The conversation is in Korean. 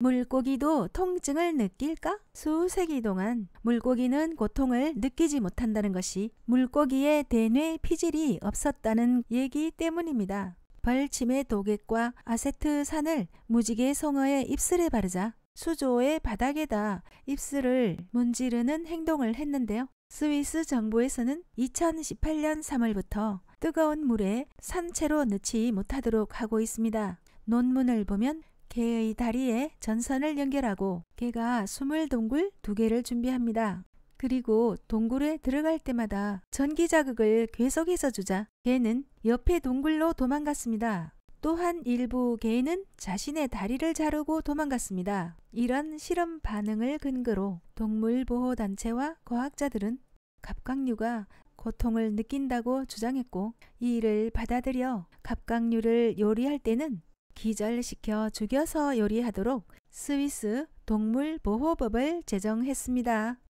물고기도 통증을 느낄까? 수세기 동안 물고기는 고통을 느끼지 못한다는 것이 물고기의 대뇌 피질이 없었다는 얘기 때문입니다. 벌침의 도객과 아세트산을 무지개 송어의 입술에 바르자 수조의 바닥에다 입술을 문지르는 행동을 했는데요. 스위스 정부에서는 2018년 3월부터 뜨거운 물에 산채로 넣지 못하도록 하고 있습니다. 논문을 보면 개의 다리에 전선을 연결하고 개가 20동굴 2개를 준비합니다. 그리고 동굴에 들어갈 때마다 전기 자극을 계속해서 주자 개는 옆에 동굴로 도망갔습니다. 또한 일부 개는 자신의 다리를 자르고 도망갔습니다. 이런 실험 반응을 근거로 동물보호단체와 과학자들은 갑각류가 고통을 느낀다고 주장했고 이 일을 받아들여 갑각류를 요리할 때는 기절시켜 죽여서 요리하도록 스위스 동물보호법을 제정했습니다.